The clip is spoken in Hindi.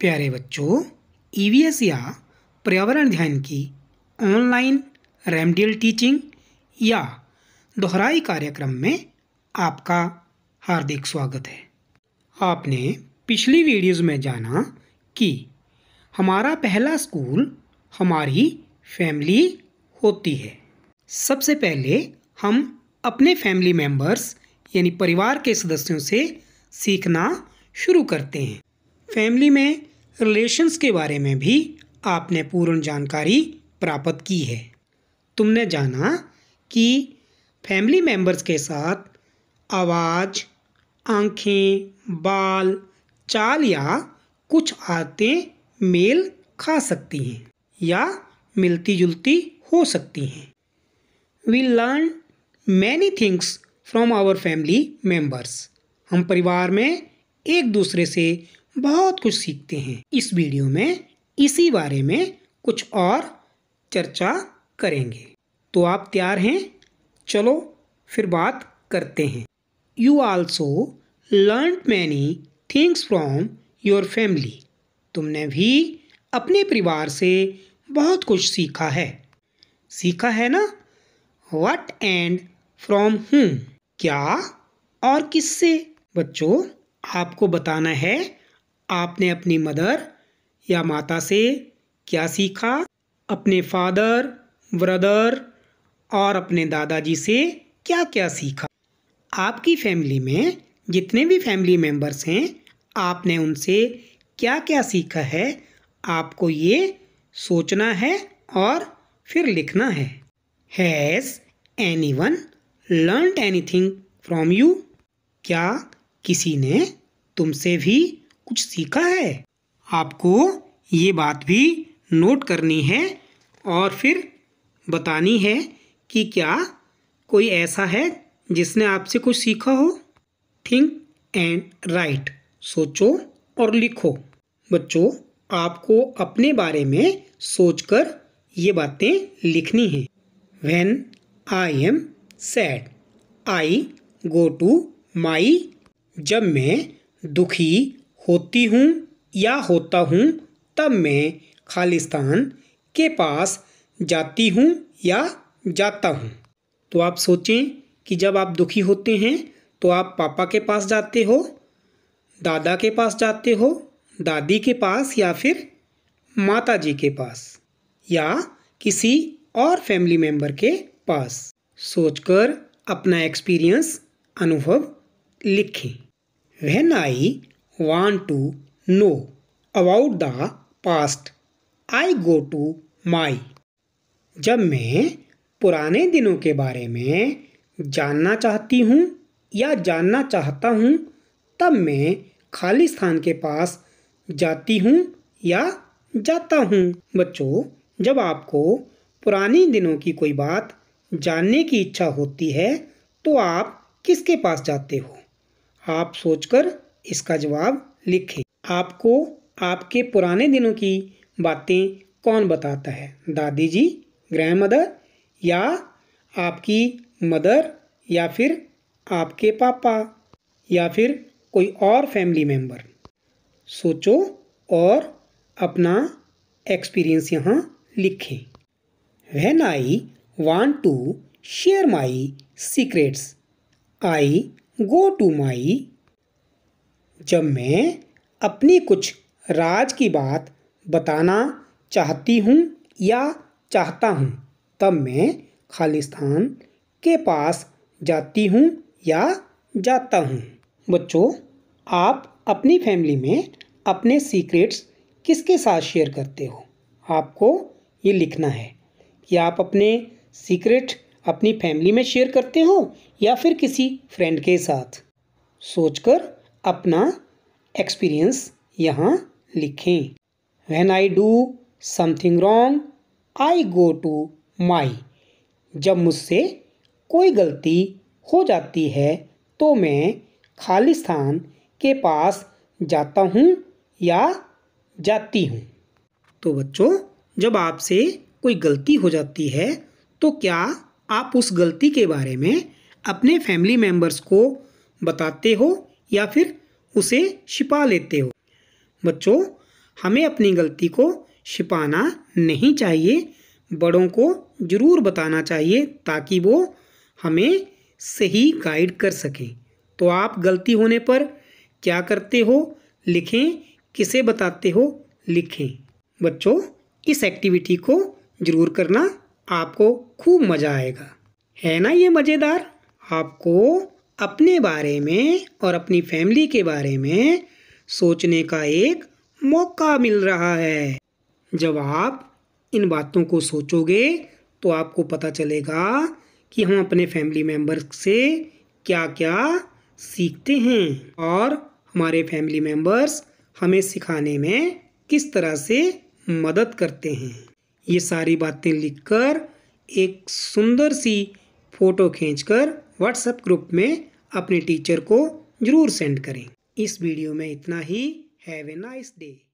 प्यारे बच्चों ईवीएस e या पर्यावरण ध्यान की ऑनलाइन रेमडियल टीचिंग या दोहराई कार्यक्रम में आपका हार्दिक स्वागत है आपने पिछली वीडियोस में जाना कि हमारा पहला स्कूल हमारी फैमिली होती है सबसे पहले हम अपने फैमिली मेंबर्स यानी परिवार के सदस्यों से सीखना शुरू करते हैं फैमिली में रिलेशंस के बारे में भी आपने पूर्ण जानकारी प्राप्त की है तुमने जाना कि फैमिली मेंबर्स के साथ आवाज़ आंखें बाल चाल या कुछ आदतें मेल खा सकती हैं या मिलती जुलती हो सकती हैं we learn many things from our family members हम परिवार में एक दूसरे से बहुत कुछ सीखते हैं इस वीडियो में इसी बारे में कुछ और चर्चा करेंगे तो आप तैयार हैं चलो फिर बात करते हैं you also learn many things from your family तुमने भी अपने परिवार से बहुत कुछ सीखा है सीखा है ना वट एंड फ्रॉम होम क्या और किससे बच्चों आपको बताना है आपने अपनी मदर या माता से क्या सीखा अपने फादर ब्रदर और अपने दादाजी से क्या क्या सीखा आपकी फैमिली में जितने भी फैमिली मेंबर्स हैं आपने उनसे क्या क्या सीखा है आपको ये सोचना है और फिर लिखना है has anyone learned anything from you क्या किसी ने तुमसे भी कुछ सीखा है आपको ये बात भी नोट करनी है और फिर बतानी है कि क्या कोई ऐसा है जिसने आपसे कुछ सीखा हो थिंक एंड राइट सोचो और लिखो बच्चों आपको अपने बारे में सोचकर ये बातें लिखनी हैं when I am sad I go to my जब मैं दुखी होती हूँ या होता हूँ तब मैं खालिस्तान के पास जाती हूँ या जाता हूँ तो आप सोचें कि जब आप दुखी होते हैं तो आप पापा के पास जाते हो दादा के पास जाते हो दादी के पास या फिर माता जी के पास या किसी और फैमिली मेम्बर के पास सोचकर अपना एक्सपीरियंस अनुभव लिखें वह आई want to know about the past. I go to my. जब मैं पुराने दिनों के बारे में जानना चाहती हूँ या जानना चाहता हूँ तब मैं खालिस्तान के पास जाती हूँ या जाता हूँ बच्चों जब आपको पुराने दिनों की कोई बात जानने की इच्छा होती है तो आप किसके पास जाते हो आप सोचकर इसका जवाब लिखें आपको आपके पुराने दिनों की बातें कौन बताता है दादी जी ग्रैंड मदर या आपकी मदर या फिर आपके पापा या फिर कोई और फैमिली मेम्बर सोचो और अपना एक्सपीरियंस यहाँ लिखें when I want to share my secrets I go to my जब मैं अपनी कुछ राज की बात बताना चाहती हूँ या चाहता हूँ तब मैं खालिस्तान के पास जाती हूँ या जाता हूँ बच्चों आप अपनी फैमिली में अपने सीक्रेट्स किसके साथ शेयर करते हो आपको ये लिखना है कि आप अपने सीक्रेट अपनी फैमिली में शेयर करते हो या फिर किसी फ्रेंड के साथ सोचकर अपना एक्सपीरियंस यहाँ लिखें when I do something wrong I go to my जब मुझसे कोई गलती हो जाती है तो मैं खालिस्तान के पास जाता हूँ या जाती हूँ तो बच्चों जब आपसे कोई गलती हो जाती है तो क्या आप उस गलती के बारे में अपने फैमिली मेम्बर्स को बताते हो या फिर उसे छिपा लेते हो बच्चों हमें अपनी गलती को छिपाना नहीं चाहिए बड़ों को ज़रूर बताना चाहिए ताकि वो हमें सही गाइड कर सकें तो आप गलती होने पर क्या करते हो लिखें किसे बताते हो लिखें बच्चों इस एक्टिविटी को ज़रूर करना आपको खूब मज़ा आएगा है ना ये मज़ेदार आपको अपने बारे में और अपनी फैमिली के बारे में सोचने का एक मौका मिल रहा है जब आप इन बातों को सोचोगे तो आपको पता चलेगा कि हम अपने फैमिली मेम्बर से क्या क्या सीखते हैं और हमारे फैमिली मेम्बर्स हमें सिखाने में किस तरह से मदद करते हैं ये सारी बातें लिखकर एक सुंदर सी फ़ोटो खींचकर व्हाट्सएप ग्रुप में अपने टीचर को ज़रूर सेंड करें इस वीडियो में इतना ही हैव ए नाइस डे